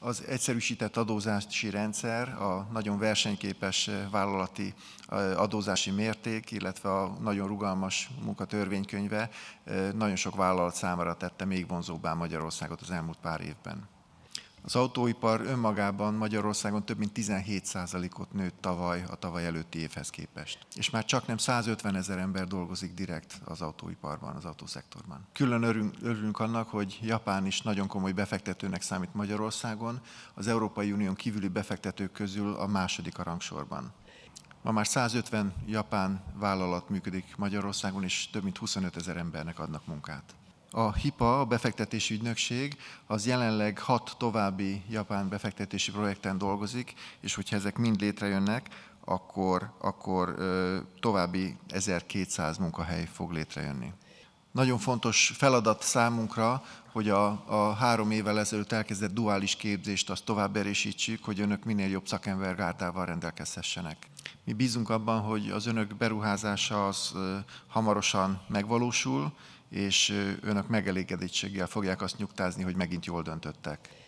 az egyszerűsített adózási rendszer, a nagyon versenyképes eh, vállalati eh, adózási mérték, illetve a nagyon rugalmas munkatörvénykönyve eh, nagyon sok vállalat számára tette még vonzóbbá Magyarországot az elmúlt pár évben. Az autóipar önmagában Magyarországon több mint 17%-ot nőtt tavaly a tavaly előtti évhez képest. És már csak nem 150 ezer ember dolgozik direkt az autóiparban, az autószektorban. Külön örülünk, örülünk annak, hogy Japán is nagyon komoly befektetőnek számít Magyarországon, az Európai Unión kívüli befektetők közül a második a rangsorban. Ma már 150 japán vállalat működik Magyarországon, és több mint 25 ezer embernek adnak munkát a HIPA, a befektetési ügynökség, az jelenleg hat további japán befektetési projekten dolgozik, és hogyha ezek mind létrejönnek, akkor, akkor további 1200 munkahely fog létrejönni. Nagyon fontos feladat számunkra, hogy a, a három évvel ezelőtt elkezdett duális képzést azt tovább erősítsük, hogy önök minél jobb szakembergárdával rendelkezhessenek. Mi bízunk abban, hogy az önök beruházása az hamarosan megvalósul, és önök megelégedettséggel fogják azt nyugtázni, hogy megint jól döntöttek.